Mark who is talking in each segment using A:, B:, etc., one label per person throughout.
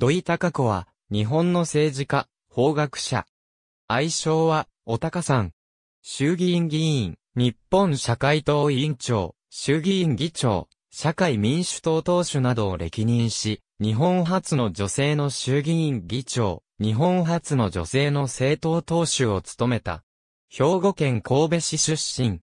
A: 土井高子は、日本の政治家、法学者。愛称は、お高さん。衆議院議員、日本社会党委員長、衆議院議長、社会民主党党首などを歴任し、日本初の女性の衆議院議長、日本初の女性の政党党首を務めた。兵庫県神戸市出身。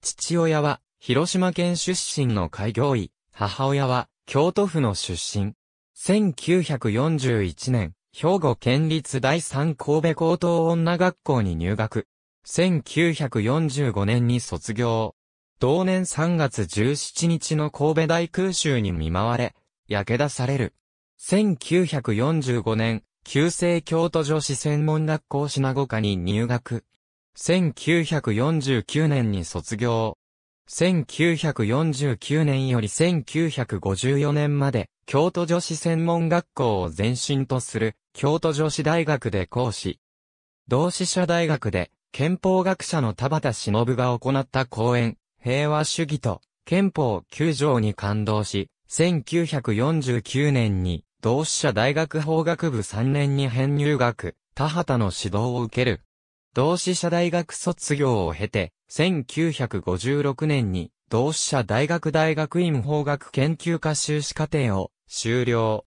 A: 父親は、広島県出身の開業医、母親は、京都府の出身。1941年、兵庫県立第三神戸高等女学校に入学。1945年に卒業。同年3月17日の神戸大空襲に見舞われ、焼け出される。1945年、旧制京都女子専門学校品五科に入学。1949年に卒業。1949年より1954年まで、京都女子専門学校を前身とする、京都女子大学で講師。同志社大学で、憲法学者の田畑忍が行った講演、平和主義と、憲法9条に感動し、1949年に、同志社大学法学部3年に編入学、田畑の指導を受ける。同志社大学卒業を経て、1956年に同志社大学大学院法学研究科修士課程を修了。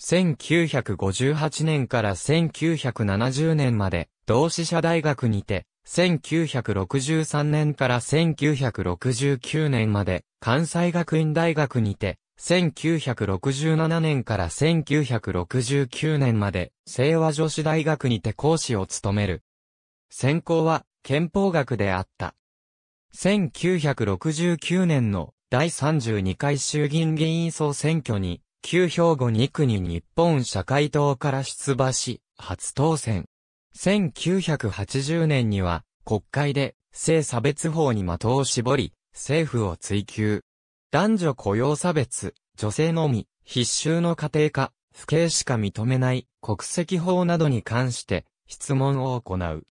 A: 1958年から1970年まで同志社大学にて、1963年から1969年まで関西学院大学にて、1967年から1969年まで、清和女子大学にて講師を務める。専攻は、憲法学であった。1969年の第32回衆議院議員総選挙に、旧兵庫2区に日本社会党から出馬し、初当選。1980年には、国会で、性差別法に的を絞り、政府を追求。男女雇用差別、女性のみ、必修の家庭化、不敬しか認めない、国籍法などに関して、質問を行う。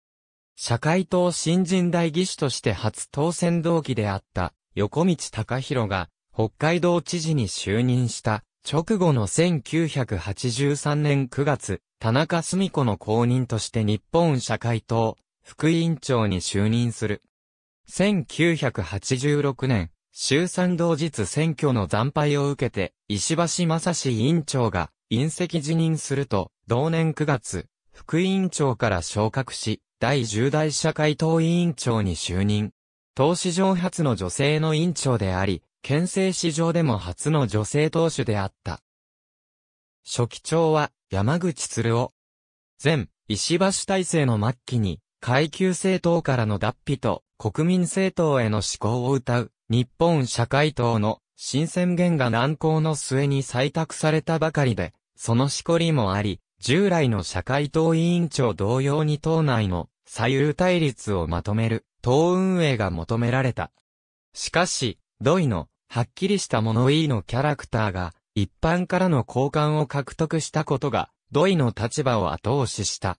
A: 社会党新人代議士として初当選同期であった横道隆弘が北海道知事に就任した直後の1983年9月、田中澄子の後任として日本社会党副委員長に就任する。1986年、衆参同日選挙の惨敗を受けて、石橋正史委員長が、引責辞任すると、同年9月、副委員長から昇格し、第10代社会党委員長に就任。党史上初の女性の委員長であり、県政史上でも初の女性党首であった。初期長は山口鶴夫。前、石橋体制の末期に、階級政党からの脱皮と国民政党への志向を謳う、日本社会党の新宣言が難航の末に採択されたばかりで、そのしこりもあり、従来の社会党委員長同様に党内の左右対立をまとめる党運営が求められた。しかし、土井のはっきりした物言いのキャラクターが一般からの好感を獲得したことが土井の立場を後押しした。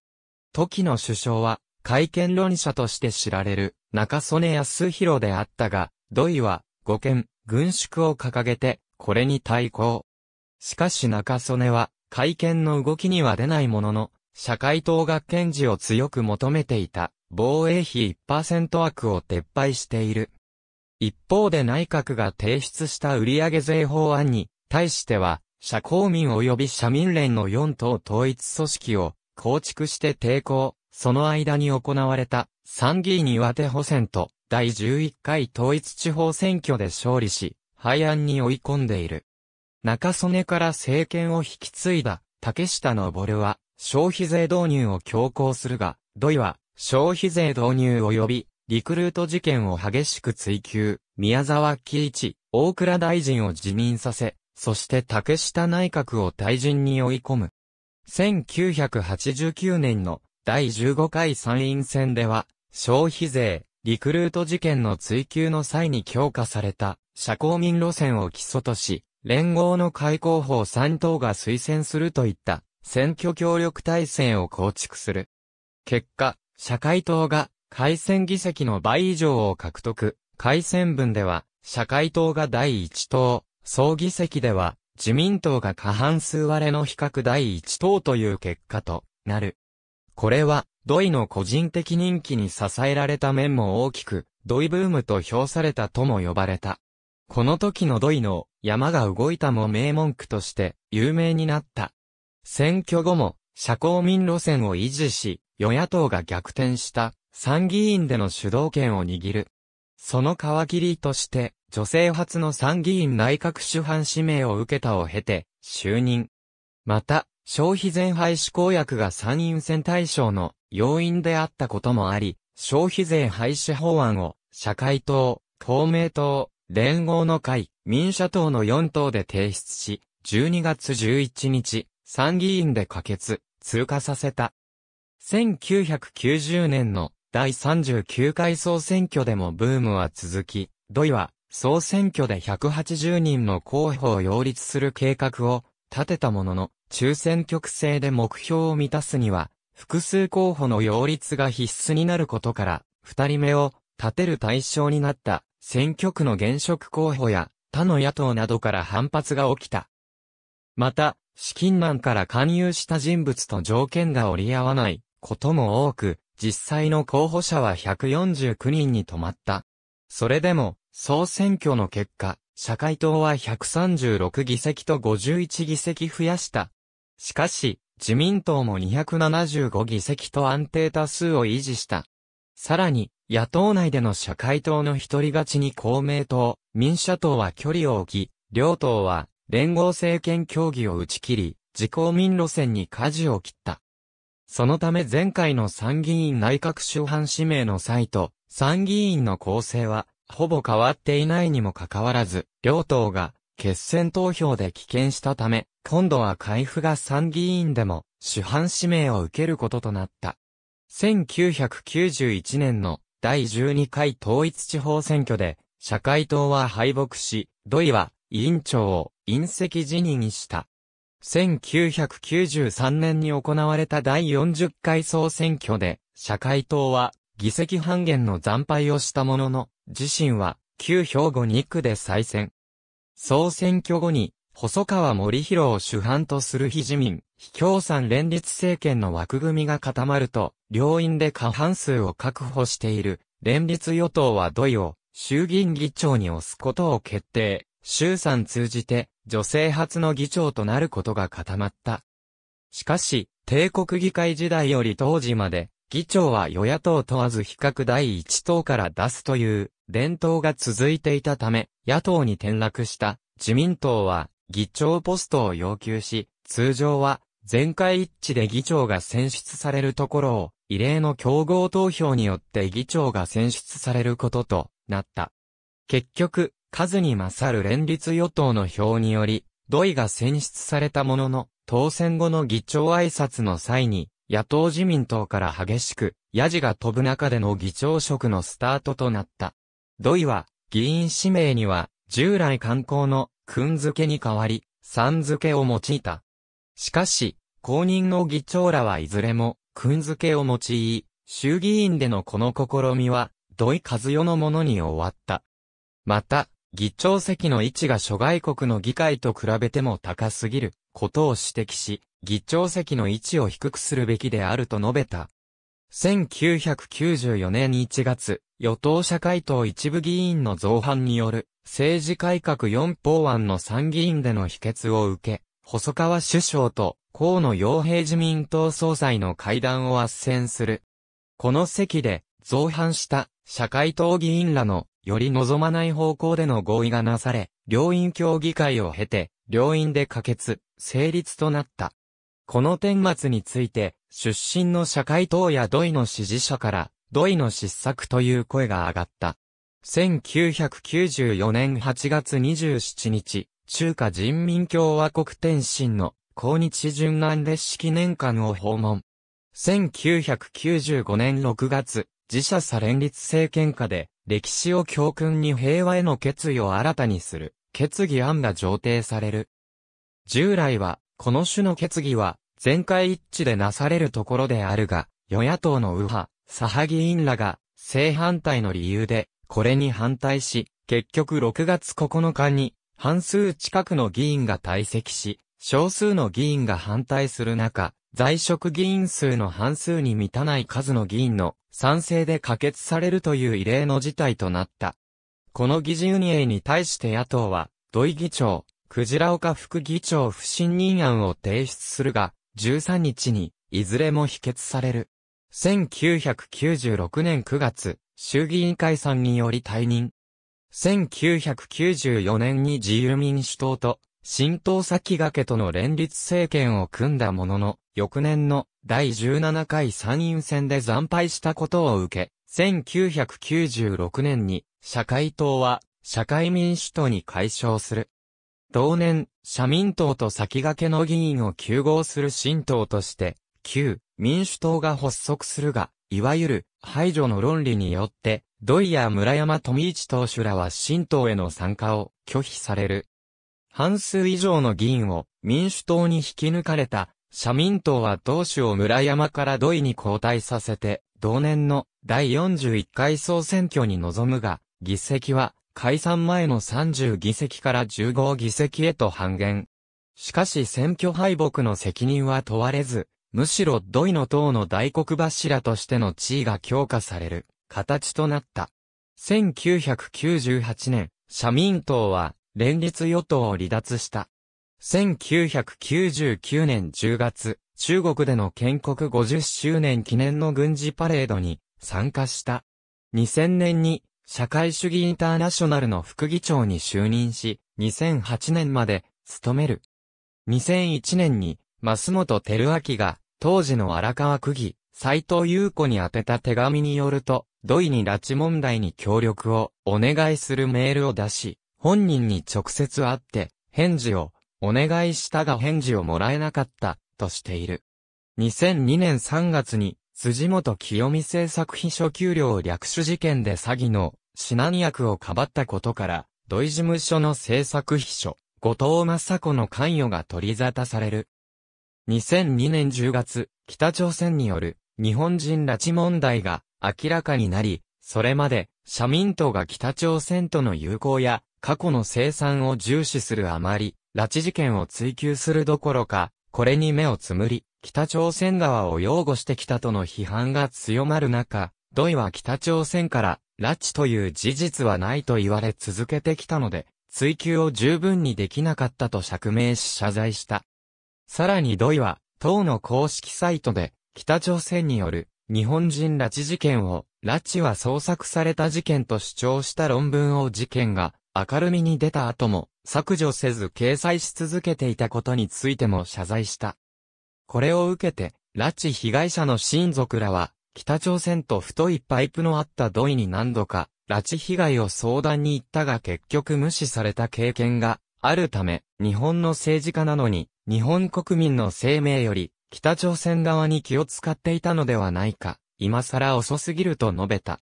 A: 時の首相は会見論者として知られる中曽根康弘であったが、土井は五権、軍縮を掲げてこれに対抗。しかし中曽根は会見の動きには出ないものの、社会党が堅持を強く求めていた防衛費1%枠を撤廃している。一方で内閣が提出した売上税法案に対しては、社公民及び社民連の4党統一組織を構築して抵抗、その間に行われた参議院岩手補選と第11回統一地方選挙で勝利し、廃案に追い込んでいる。中曽根から政権を引き継いだ竹下昇は消費税導入を強行するが、土井は消費税導入及びリクルート事件を激しく追及、宮沢喜一、大倉大臣を辞任させ、そして竹下内閣を退陣に追い込む。1989年の第15回参院選では、消費税、リクルート事件の追及の際に強化された、社交民路線を基礎とし、連合の開口法3党が推薦するといった選挙協力体制を構築する。結果、社会党が改選議席の倍以上を獲得。改選分では、社会党が第1党、総議席では、自民党が過半数割れの比較第1党という結果となる。これは、土井の個人的人気に支えられた面も大きく、土井ブームと評されたとも呼ばれた。この時の土井の山が動いたも名文句として有名になった。選挙後も社交民路線を維持し、与野党が逆転した参議院での主導権を握る。その皮切りとして、女性初の参議院内閣主犯指名を受けたを経て、就任。また、消費税廃止公約が参院選対象の要因であったこともあり、消費税廃止法案を社会党、公明党、連合の会、民社党の4党で提出し、12月11日、参議院で可決、通過させた。1990年の第39回総選挙でもブームは続き、土井は総選挙で180人の候補を擁立する計画を立てたものの、抽選局制で目標を満たすには、複数候補の擁立が必須になることから、二人目を立てる対象になった選挙区の現職候補や他の野党などから反発が起きた。また、資金難から勧誘した人物と条件が折り合わないことも多く、実際の候補者は149人に止まった。それでも、総選挙の結果、社会党は136議席と51議席増やした。しかし、自民党も275議席と安定多数を維持した。さらに、野党内での社会党の一人勝ちに公明党、民社党は距離を置き、両党は連合政権協議を打ち切り、自公民路線に舵を切った。そのため前回の参議院内閣主犯指名の際と、参議院の構成は、ほぼ変わっていないにもかかわらず、両党が決選投票で棄権したため、今度は海部が参議院でも主犯指名を受けることとなった。1991年の第12回統一地方選挙で、社会党は敗北し、土井は委員長を隕石辞任した。1993年に行われた第40回総選挙で、社会党は議席半減の惨敗をしたものの、自身は旧兵庫2区で再選。総選挙後に細川森弘を主犯とする非自民、非共産連立政権の枠組みが固まると、両院で過半数を確保している、連立与党は土井を、衆議院議長に押すことを決定、衆参通じて、女性初の議長となることが固まった。しかし、帝国議会時代より当時まで、議長は与野党問わず比較第一党から出すという伝統が続いていたため、野党に転落した自民党は議長ポストを要求し、通常は全会一致で議長が選出されるところを、異例の競合投票によって議長が選出されることとなった。結局、数に勝る連立与党の票により、土井が選出されたものの、当選後の議長挨拶の際に、野党自民党から激しく、ヤジが飛ぶ中での議長職のスタートとなった。土井は、議員指名には、従来観光の君付けに代わり、さん付けを用いた。しかし、公認の議長らはいずれも、君付けを用い、衆議院でのこの試みは、土井和代のものに終わった。また、議長席の位置が諸外国の議会と比べても高すぎることを指摘し、議長席の位置を低くするべきであると述べた。1994年1月、与党社会党一部議員の造反による政治改革4法案の参議院での否決を受け、細川首相と河野洋平自民党総裁の会談を斡旋する。この席で造反した社会党議員らのより望まない方向での合意がなされ、両院協議会を経て、両院で可決、成立となった。この顛末について、出身の社会党や土井の支持者から、土井の失策という声が上がった。1994年8月27日、中華人民共和国天津の抗日巡南列式年間を訪問。1995年6月、自社左連立政権下で、歴史を教訓に平和への決意を新たにする、決議案が上呈される。従来は、この種の決議は、全会一致でなされるところであるが、与野党の右派、左派議員らが正反対の理由でこれに反対し、結局6月9日に半数近くの議員が退席し、少数の議員が反対する中、在職議員数の半数に満たない数の議員の賛成で可決されるという異例の事態となった。この議事運営に対して野党は、土井議長、鯨岡副議長不信任案を提出するが、13日に、いずれも否決される。1996年9月、衆議院解散により退任。1994年に自由民主党と新党先駆けとの連立政権を組んだものの、翌年の第17回参院選で惨敗したことを受け、1996年に社会党は社会民主党に解消する。同年、社民党と先駆けの議員を休合する新党として、旧民主党が発足するが、いわゆる排除の論理によって、土井や村山富一党首らは新党への参加を拒否される。半数以上の議員を民主党に引き抜かれた社民党は党首を村山から土井に交代させて、同年の第41回総選挙に臨むが、議席は解散前の30議席から15議席へと半減。しかし選挙敗北の責任は問われず、むしろ土井の塔の大黒柱としての地位が強化される形となった。1998年、社民党は連立与党を離脱した。1999年10月、中国での建国50周年記念の軍事パレードに参加した。2000年に社会主義インターナショナルの副議長に就任し、2008年まで務める。2001年に、増本照明が当時の荒川区議、斎藤優子に宛てた手紙によると、土井に拉致問題に協力をお願いするメールを出し、本人に直接会って、返事をお願いしたが返事をもらえなかった、としている。2002年3月に、辻元清美製作費初給料略取事件で詐欺の指南役をかばったことから、土井事務所の製作秘書、後藤正子の関与が取り沙汰される。2002年10月、北朝鮮による日本人拉致問題が明らかになり、それまで社民党が北朝鮮との友好や過去の生産を重視するあまり、拉致事件を追及するどころか、これに目をつむり、北朝鮮側を擁護してきたとの批判が強まる中、土井は北朝鮮から拉致という事実はないと言われ続けてきたので、追及を十分にできなかったと釈明し謝罪した。さらに土井は、党の公式サイトで、北朝鮮による日本人拉致事件を、拉致は捜索された事件と主張した論文を事件が明るみに出た後も削除せず掲載し続けていたことについても謝罪した。これを受けて、拉致被害者の親族らは、北朝鮮と太いパイプのあった土井に何度か、拉致被害を相談に行ったが結局無視された経験があるため、日本の政治家なのに、日本国民の生命より、北朝鮮側に気を使っていたのではないか、今更遅すぎると述べた。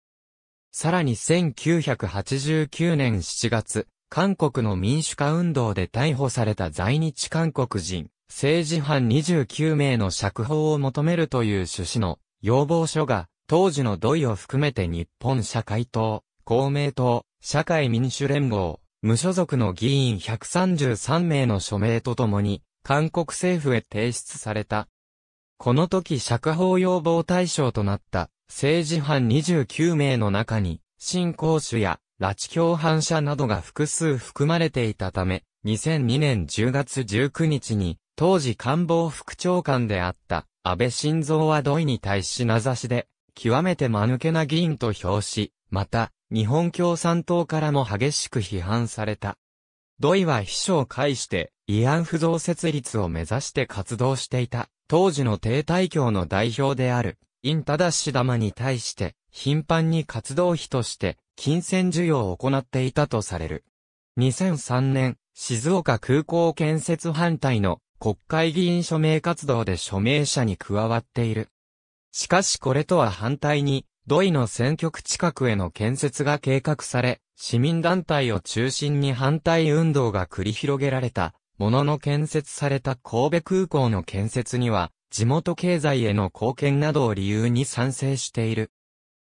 A: さらに1989年7月、韓国の民主化運動で逮捕された在日韓国人、政治犯29名の釈放を求めるという趣旨の要望書が、当時の土井を含めて日本社会党、公明党、社会民主連合、無所属の議員133名の署名とともに、韓国政府へ提出された。この時釈放要望対象となった政治犯29名の中に、新公主や拉致共犯者などが複数含まれていたため、2002年10月19日に、当時官房副長官であった安倍晋三は土井に対し名指しで、極めて間抜けな議員と評し、また、日本共産党からも激しく批判された。土井は秘書を介して、慰安婦増設立を目指して活動していた、当時の帝大教の代表である、インタダッシュ玉に対して、頻繁に活動費として、金銭授与を行っていたとされる。2003年、静岡空港建設反対の国会議員署名活動で署名者に加わっている。しかしこれとは反対に、土井の選挙区近くへの建設が計画され、市民団体を中心に反対運動が繰り広げられたものの建設された神戸空港の建設には、地元経済への貢献などを理由に賛成している。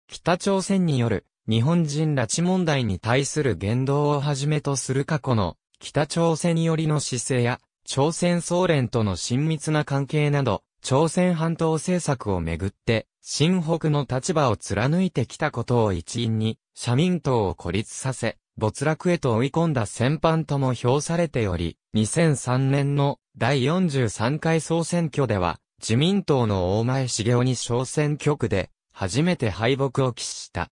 A: 北朝鮮による日本人拉致問題に対する言動をはじめとする過去の北朝鮮寄りの姿勢や朝鮮総連との親密な関係など朝鮮半島政策をめぐって新北の立場を貫いてきたことを一因に社民党を孤立させ没落へと追い込んだ戦犯とも評されており、2003年の第43回総選挙では、自民党の大前茂雄に小選挙区で、初めて敗北を喫した。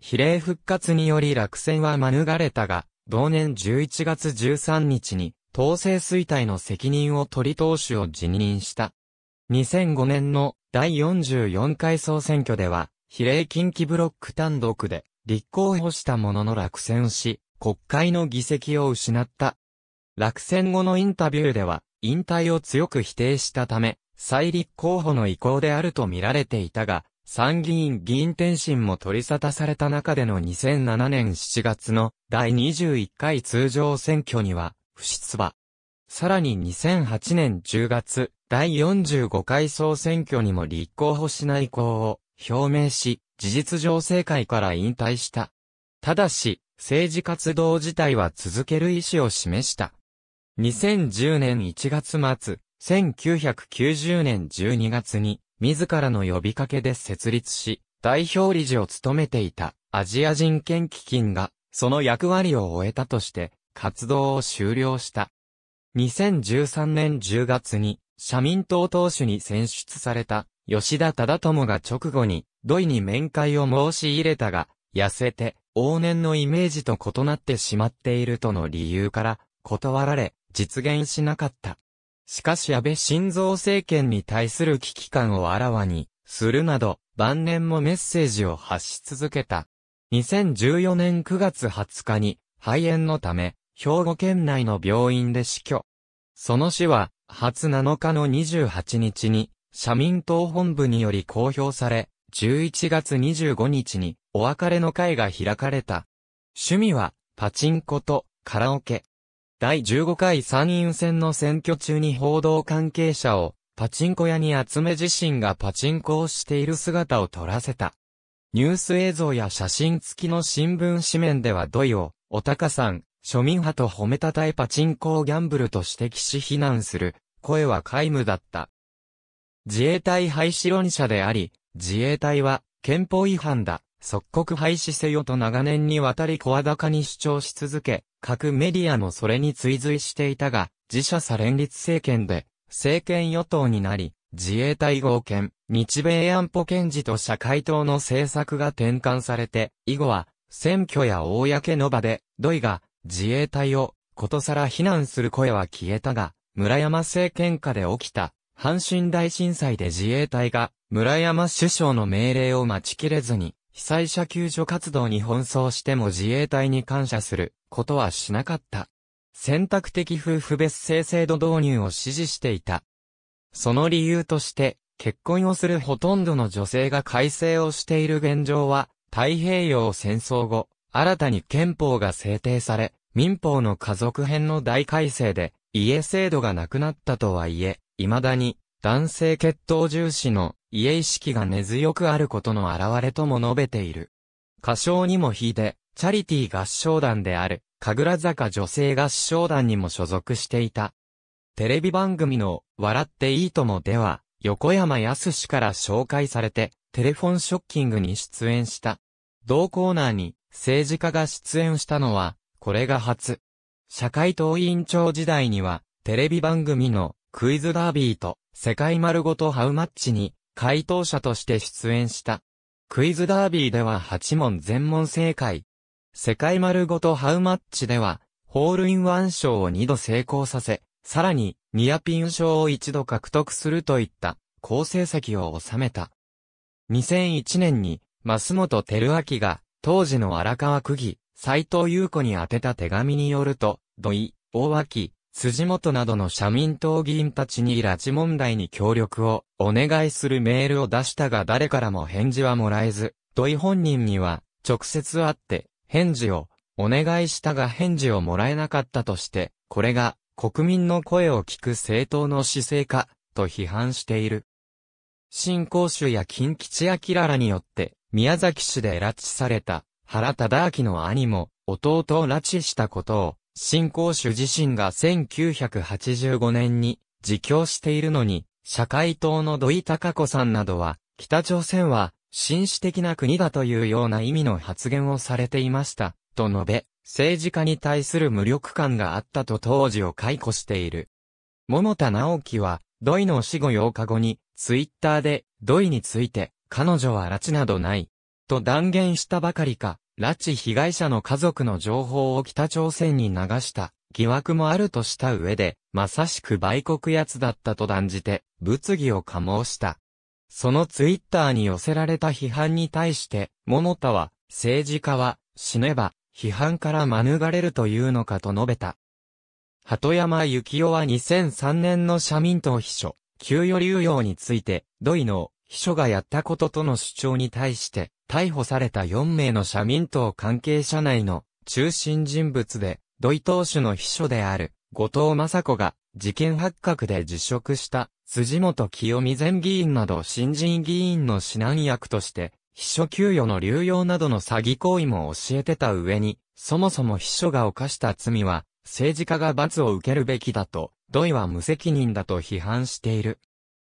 A: 比例復活により落選は免れたが、同年11月13日に、統制衰退の責任を取り党首を辞任した。2005年の第44回総選挙では、比例近畿ブロック単独で立候補したものの落選し、国会の議席を失った。落選後のインタビューでは、引退を強く否定したため、再立候補の意向であると見られていたが、参議院議員転身も取り沙汰された中での2007年7月の第21回通常選挙には不出馬。さらに2008年10月、第45回総選挙にも立候補しない意向を表明し、事実上政界から引退した。ただし、政治活動自体は続ける意思を示した。2010年1月末、1990年12月に、自らの呼びかけで設立し、代表理事を務めていたアジア人権基金が、その役割を終えたとして、活動を終了した。2013年10月に、社民党党首に選出された吉田忠友が直後に、土井に面会を申し入れたが、痩せて、往年のイメージと異なってしまっているとの理由から、断られ、実現しなかった。しかし安倍晋三政権に対する危機感をあらわに、するなど、晩年もメッセージを発し続けた。2014年9月20日に、肺炎のため、兵庫県内の病院で死去。その死は、初7日の28日に、社民党本部により公表され、11月25日にお別れの会が開かれた。趣味は、パチンコとカラオケ。第15回参院選の選挙中に報道関係者をパチンコ屋に集め自身がパチンコをしている姿を撮らせた。ニュース映像や写真付きの新聞紙面では土井を、おたかさん、庶民派と褒めたたえパチンコをギャンブルと指摘し非難する声は皆無だった。自衛隊廃止論者であり、自衛隊は憲法違反だ、即刻廃止せよと長年にわたり声高に主張し続け、各メディアもそれに追随していたが、自社さ連立政権で、政権与党になり、自衛隊合憲、日米安保検事と社会党の政策が転換されて、以後は、選挙や公の場で、土井が、自衛隊を、ことさら非難する声は消えたが、村山政権下で起きた、阪神大震災で自衛隊が村山首相の命令を待ちきれずに、被災者救助活動に奔走しても自衛隊に感謝することはしなかった。選択的夫婦別姓制度導入を支持していた。その理由として、結婚をするほとんどの女性が改正をしている現状は、太平洋戦争後、新たに憲法が制定され、民法の家族編の大改正で、家制度がなくなったとはいえ、未だに男性血統重視の家意識が根強くあることの表れとも述べている。歌唱にも秀て、チャリティ合唱団である、神楽坂女性合唱団にも所属していた。テレビ番組の、笑っていいともでは、横山康から紹介されて、テレフォンショッキングに出演した。同コーナーに、政治家が出演したのは、これが初。社会党委員長時代には、テレビ番組のクイズダービーと世界丸ごとハウマッチに回答者として出演した。クイズダービーでは8問全問正解。世界丸ごとハウマッチでは、ホールインワン賞を2度成功させ、さらに、ニアピン賞を1度獲得するといった、好成績を収めた。2001年に、増本照明が、当時の荒川区議、斎藤優子に宛てた手紙によると、土井、大脇、辻元などの社民党議員たちに拉致問題に協力をお願いするメールを出したが誰からも返事はもらえず、土井本人には直接会って返事をお願いしたが返事をもらえなかったとして、これが国民の声を聞く政党の姿勢か、と批判している。新興州や近吉ラらによって宮崎市で拉致された原忠明の兄も、弟を拉致したことを、新興主自身が1985年に自供しているのに、社会党の土井隆子さんなどは、北朝鮮は、紳士的な国だというような意味の発言をされていました、と述べ、政治家に対する無力感があったと当時を解雇している。桃田直樹は、土井の死後8日後に、ツイッターで、土井について、彼女は拉致などない、と断言したばかりか、拉致被害者の家族の情報を北朝鮮に流した疑惑もあるとした上で、まさしく売国奴だったと断じて、物議を加醸した。そのツイッターに寄せられた批判に対して、桃田は、政治家は、死ねば、批判から免れるというのかと述べた。鳩山幸雄は2003年の社民党秘書、給与流用について、土井の秘書がやったこととの主張に対して、逮捕された4名の社民党関係者内の中心人物で、土井党首の秘書である、後藤雅子が、事件発覚で辞職した、辻元清美前議員など新人議員の指南役として、秘書給与の流用などの詐欺行為も教えてた上に、そもそも秘書が犯した罪は、政治家が罰を受けるべきだと、土井は無責任だと批判している。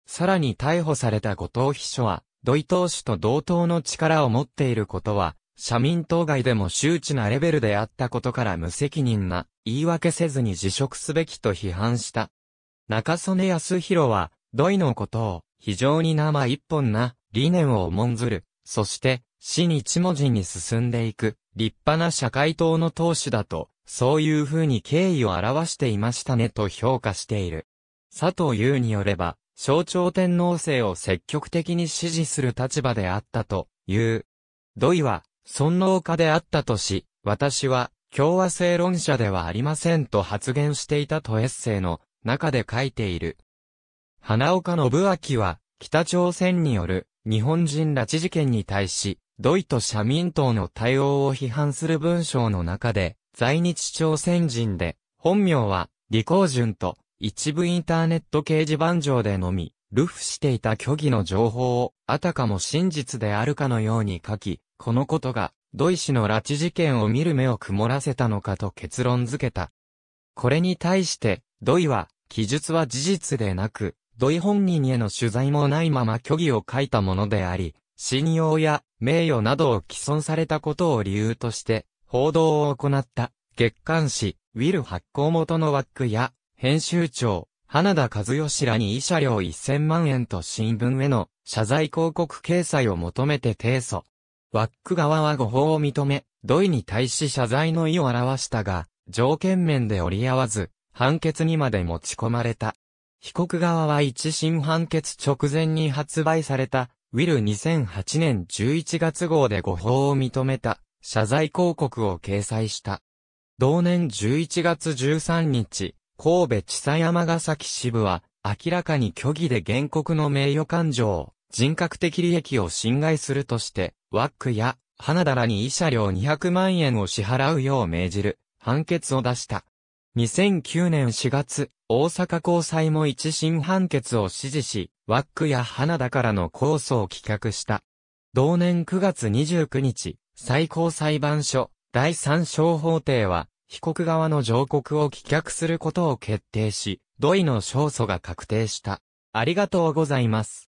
A: さらに逮捕された後藤秘書は、土井党首と同等の力を持っていることは、社民党外でも周知なレベルであったことから無責任な、言い訳せずに辞職すべきと批判した。中曽根康弘は、土井のことを、非常に生一本な、理念を重んずる。そして、死に一文字に進んでいく、立派な社会党の党首だと、そういうふうに敬意を表していましたねと評価している。佐藤優によれば、象徴天皇制を積極的に支持する立場であったという。土井は、尊皇家であったとし、私は、共和制論者ではありませんと発言していたとエッセイの中で書いている。花岡信明は、北朝鮮による日本人拉致事件に対し、ドイと社民党の対応を批判する文章の中で、在日朝鮮人で、本名は、李光順と、一部インターネット掲示板上でのみ、ルフしていた虚偽の情報を、あたかも真実であるかのように書き、このことが、土井氏の拉致事件を見る目を曇らせたのかと結論付けた。これに対して、土井は、記述は事実でなく、土井本人への取材もないまま虚偽を書いたものであり、信用や名誉などを毀損されたことを理由として、報道を行った、月刊誌、ウィル発行元のワックや、編集長、花田和義らに医者料1000万円と新聞への謝罪広告掲載を求めて提訴。ワック側は誤報を認め、土井に対し謝罪の意を表したが、条件面で折り合わず、判決にまで持ち込まれた。被告側は一審判決直前に発売された、ウィル2008年11月号で誤報を認めた、謝罪広告を掲載した。同年11月13日、神戸地裁山ヶ崎支部は、明らかに虚偽で原告の名誉感情、人格的利益を侵害するとして、ワックや、花田らに医者料200万円を支払うよう命じる、判決を出した。2009年4月、大阪高裁も一審判決を支持し、ワックや花田からの控訴を棄却した。同年9月29日、最高裁判所、第三小法廷は、被告側の上告を棄却することを決定し、土井の勝訴が確定した。ありがとうございます。